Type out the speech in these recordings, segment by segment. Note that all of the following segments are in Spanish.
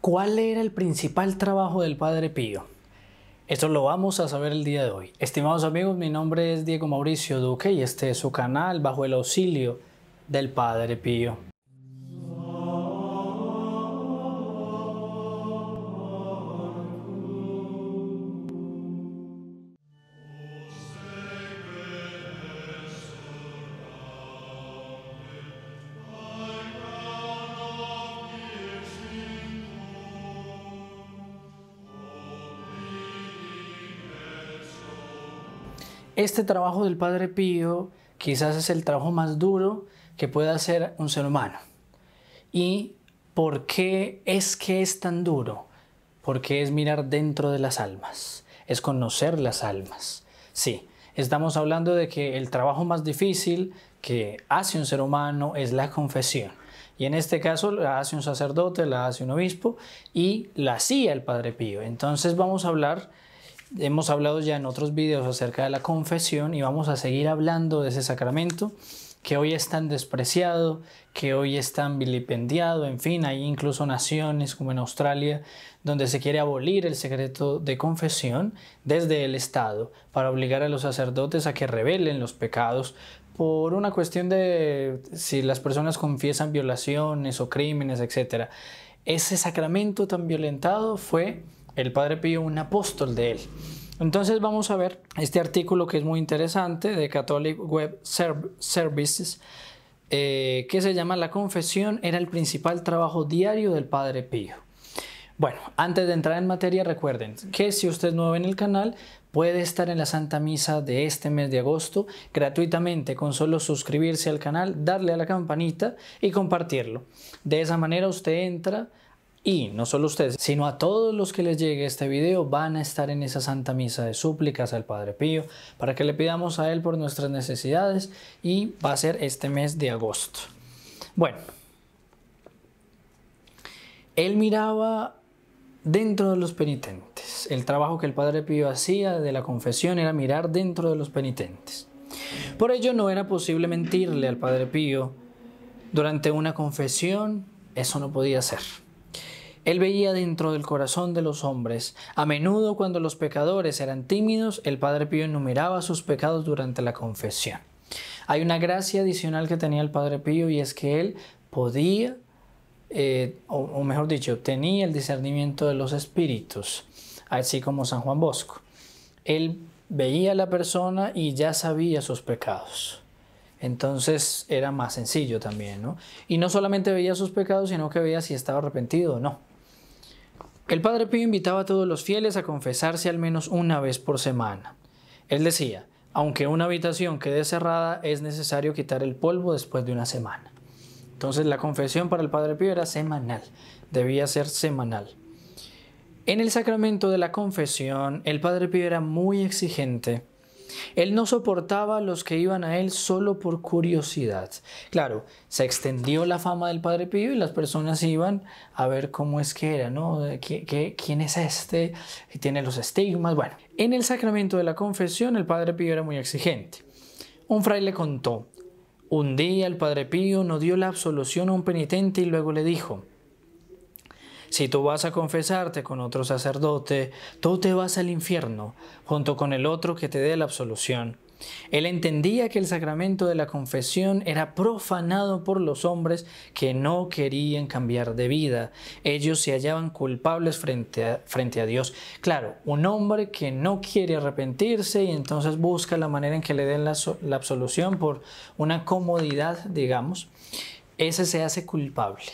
¿Cuál era el principal trabajo del Padre Pío? Esto lo vamos a saber el día de hoy. Estimados amigos, mi nombre es Diego Mauricio Duque y este es su canal bajo el auxilio del Padre Pío. Este trabajo del Padre Pío quizás es el trabajo más duro que pueda hacer un ser humano. ¿Y por qué es que es tan duro? Porque es mirar dentro de las almas, es conocer las almas. Sí, estamos hablando de que el trabajo más difícil que hace un ser humano es la confesión. Y en este caso la hace un sacerdote, la hace un obispo y la hacía el Padre Pío. Entonces vamos a hablar Hemos hablado ya en otros videos acerca de la confesión y vamos a seguir hablando de ese sacramento que hoy es tan despreciado, que hoy es tan vilipendiado, en fin, hay incluso naciones como en Australia donde se quiere abolir el secreto de confesión desde el Estado para obligar a los sacerdotes a que revelen los pecados por una cuestión de si las personas confiesan violaciones o crímenes, etc. Ese sacramento tan violentado fue el Padre Pío un apóstol de él. Entonces vamos a ver este artículo que es muy interesante de Catholic Web Services, eh, que se llama La confesión era el principal trabajo diario del Padre Pío. Bueno, antes de entrar en materia, recuerden que si usted es nuevo en el canal, puede estar en la Santa Misa de este mes de agosto gratuitamente con solo suscribirse al canal, darle a la campanita y compartirlo. De esa manera usted entra y no solo ustedes, sino a todos los que les llegue este video van a estar en esa Santa Misa de súplicas al Padre Pío para que le pidamos a Él por nuestras necesidades y va a ser este mes de agosto. Bueno, Él miraba dentro de los penitentes. El trabajo que el Padre Pío hacía de la confesión era mirar dentro de los penitentes. Por ello no era posible mentirle al Padre Pío durante una confesión, eso no podía ser. Él veía dentro del corazón de los hombres. A menudo cuando los pecadores eran tímidos, el Padre Pío enumeraba sus pecados durante la confesión. Hay una gracia adicional que tenía el Padre Pío y es que él podía, eh, o, mejor dicho, tenía el discernimiento de los espíritus, así como San Juan Bosco. Él veía a la persona y ya sabía sus pecados. Entonces era más sencillo también, ¿no? Y no solamente veía sus pecados, sino que veía si estaba arrepentido o no. El Padre Pío invitaba a todos los fieles a confesarse al menos una vez por semana. Él decía, aunque una habitación quede cerrada, es necesario quitar el polvo después de una semana. Entonces la confesión para el Padre Pío era semanal, debía ser semanal. En el sacramento de la confesión, el Padre Pío era muy exigente él no soportaba a los que iban a él solo por curiosidad. Claro, se extendió la fama del Padre Pío y las personas iban a ver cómo es que era, ¿no? quién es este? ¿Tiene los estigmas? Bueno, en el sacramento de la confesión el Padre Pío era muy exigente. Un fraile contó, un día el Padre Pío no dio la absolución a un penitente y luego le dijo, si tú vas a confesarte con otro sacerdote, tú te vas al infierno junto con el otro que te dé la absolución. Él entendía que el sacramento de la confesión era profanado por los hombres que no querían cambiar de vida. Ellos se hallaban culpables frente a, Dios. Claro, un hombre que no quiere arrepentirse y entonces busca la manera en que le den la absolución por una comodidad, digamos, ese se hace culpable.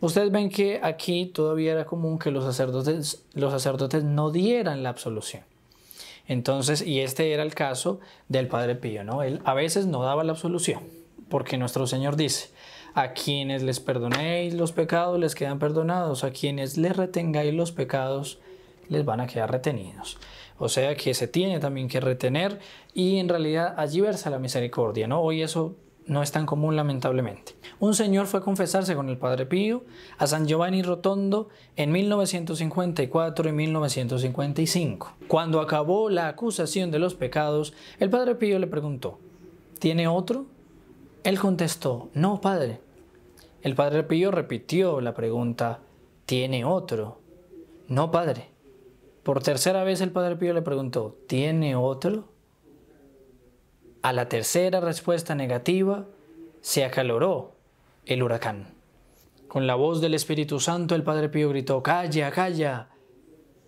Ustedes ven que aquí todavía era común que los sacerdotes, los sacerdotes no dieran la absolución. Entonces, y este era el caso del Padre Pío, ¿no? Él a veces no daba la absolución, porque nuestro Señor dice, a quienes les perdonéis los pecados les quedan perdonados, a quienes les retengáis los pecados les van a quedar retenidos. O sea que se tiene también que retener y en realidad allí versa la misericordia, ¿no? Hoy eso no es tan común lamentablemente. Un señor fue a confesarse con el Padre Pío a San Giovanni Rotondo en 1954 y 1955. Cuando acabó la acusación de los pecados, el Padre Pío le preguntó, ¿tiene otro? Él contestó, no, Padre. El Padre Pío repitió la pregunta, ¿tiene otro? No, Padre. Por tercera vez el Padre Pío le preguntó, ¿tiene otro? A la tercera respuesta negativa, se acaloró el huracán. Con la voz del Espíritu Santo, el Padre Pío gritó, Calla, calla,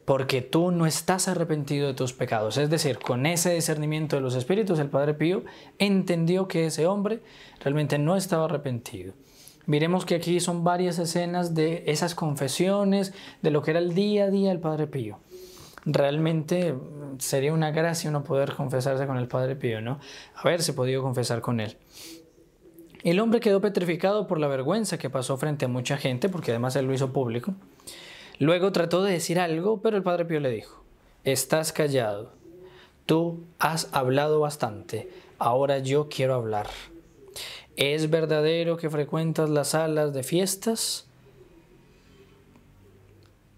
porque tú no estás arrepentido de tus pecados. Es decir, con ese discernimiento de los espíritus, el Padre Pío entendió que ese hombre realmente no estaba arrepentido. Miremos que aquí son varias escenas de esas confesiones, de lo que era el día a día del Padre Pío realmente mm, sería una gracia uno poder confesarse con el Padre Pío, ¿no? Haberse podido confesar con él. El hombre quedó petrificado por la vergüenza que pasó frente a mucha gente, porque además él lo hizo público. Luego trató de decir algo, pero el Padre Pío le dijo, estás callado, tú has hablado bastante, ahora yo quiero hablar. ¿Es verdadero que frecuentas las salas de fiestas?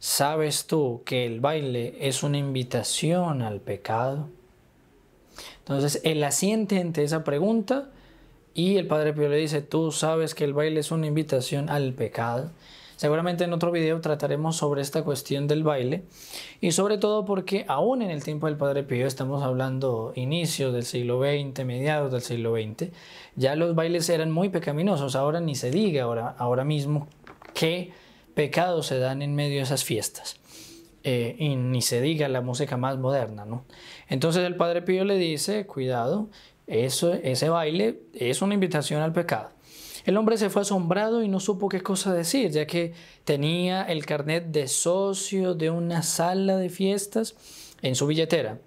¿Sabes tú que el baile es una invitación al pecado? Entonces, el asiente ante esa pregunta y el Padre Pío le dice, tú sabes que el baile es una invitación al pecado. Seguramente en otro video trataremos sobre esta cuestión del baile y sobre todo porque aún en el tiempo del Padre Pío, estamos hablando inicios del siglo XX, mediados del siglo XX, ya los bailes eran muy pecaminosos, ahora ni se diga ahora, ahora mismo que pecados se dan en medio de esas fiestas. Eh, y ni se diga la música más moderna, ¿no? Entonces el Padre Pío le dice, cuidado, eso, ese baile es una invitación al pecado. El hombre se fue asombrado y no supo qué cosa decir, ya que tenía el carnet de socio de una sala de fiestas en su billetera.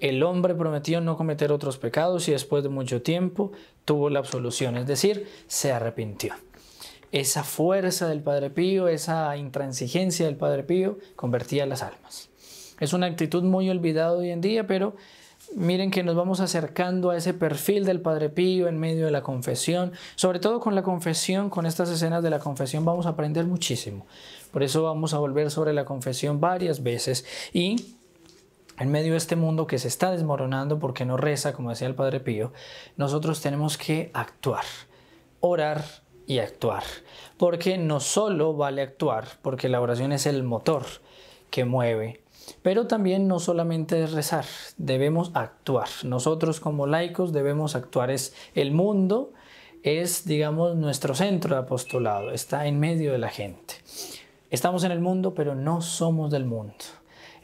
El hombre prometió no cometer otros pecados y después de mucho tiempo tuvo la absolución, es decir, se arrepintió esa fuerza del Padre Pío, esa intransigencia del Padre Pío, convertía las almas. Es una actitud muy olvidada hoy en día, pero miren que nos vamos acercando a ese perfil del Padre Pío en medio de la confesión. Sobre todo con la confesión, con estas escenas de la confesión, vamos a aprender muchísimo. Por eso vamos a volver sobre la confesión varias veces y en medio de este mundo que se está desmoronando porque no reza, como decía el Padre Pío, nosotros tenemos que actuar, orar, y actuar. Porque no solo vale actuar, porque la oración es el motor que mueve, pero también no solamente es rezar, debemos actuar. Nosotros como laicos debemos actuar. Es el mundo, es, digamos, nuestro centro de apostolado, está en medio de la gente. Estamos en el mundo, pero no somos del mundo.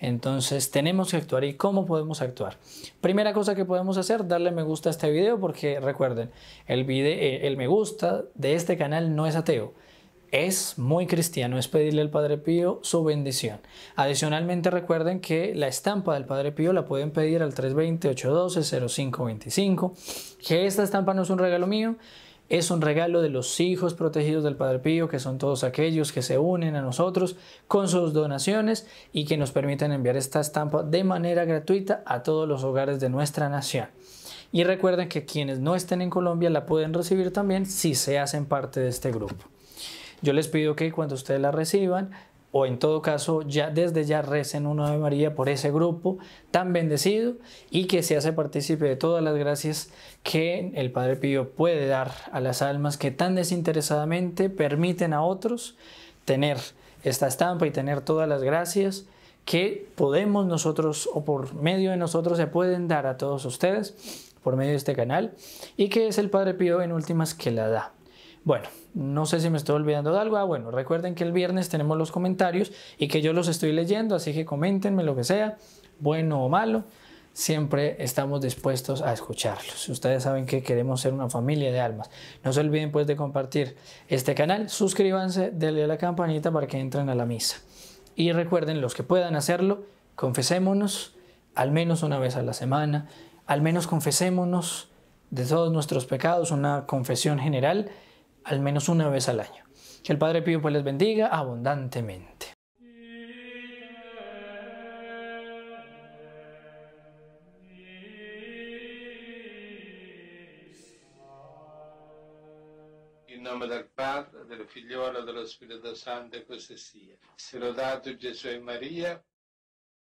Entonces tenemos que actuar. ¿Y cómo podemos actuar? Primera cosa que podemos hacer, darle me gusta a este video porque recuerden, el, video, eh, el me gusta de este canal no es ateo es muy cristiano, es pedirle al Padre Pío su bendición. Adicionalmente recuerden que la estampa del Padre Pío la pueden pedir al 320-812-0525, que esta estampa no es un regalo mío, es un regalo de los hijos protegidos del Padre Pío, que son todos aquellos que se unen a nosotros con sus donaciones y que nos permiten enviar esta estampa de manera gratuita a todos los hogares de nuestra nación. Y recuerden que quienes no estén en Colombia la pueden recibir también si se hacen parte de este grupo. Yo les pido que cuando ustedes la reciban o en todo caso ya desde ya recen una Ave María por ese grupo tan bendecido y que se hace partícipe de todas las gracias que el Padre Pío puede dar a las almas que tan desinteresadamente permiten a otros tener esta estampa y tener todas las gracias que podemos nosotros o por medio de nosotros se pueden dar a todos ustedes por medio de este canal y que es el Padre Pío en últimas que la da. Bueno, no sé si me estoy olvidando de algo. Ah, bueno, recuerden que el viernes tenemos los comentarios y que yo los estoy leyendo, así que coméntenme lo que sea, bueno o malo. Siempre estamos dispuestos a escucharlos. Ustedes saben que queremos ser una familia de almas. No se olviden pues de compartir este canal, suscríbanse, denle a la campanita para que entren a la misa. Y recuerden, los que puedan hacerlo, confesémonos al menos una vez a la semana, al menos confesémonos de todos nuestros pecados, una confesión general al menos una vez al año. Que el Padre Pío pues les bendiga abundantemente. In nome del Padre, del Figliolo, dello Spirito Santo, e così sia. Se dato Gesù e María.